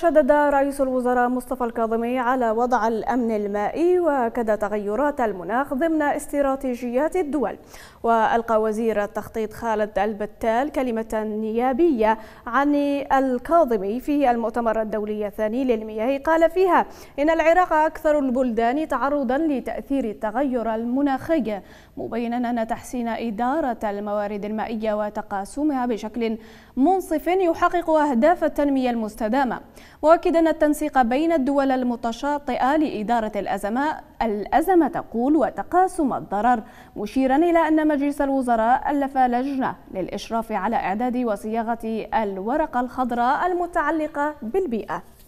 شدد رئيس الوزراء مصطفى الكاظمي على وضع الأمن المائي وكد تغيرات المناخ ضمن استراتيجيات الدول وألقى وزير التخطيط خالد البتال كلمة نيابية عن الكاظمي في المؤتمر الدولي الثاني للمياه قال فيها إن العراق أكثر البلدان تعرضا لتأثير التغير المناخي مبينا أن تحسين إدارة الموارد المائية وتقاسمها بشكل منصف يحقق أهداف التنمية المستدامة مؤكدا التنسيق بين الدول المتشاطئة لإدارة الأزمة الأزمة تقول وتقاسم الضرر مشيرا إلى أن مجلس الوزراء ألف لجنة للإشراف على إعداد وصياغة الورقة الخضراء المتعلقة بالبيئة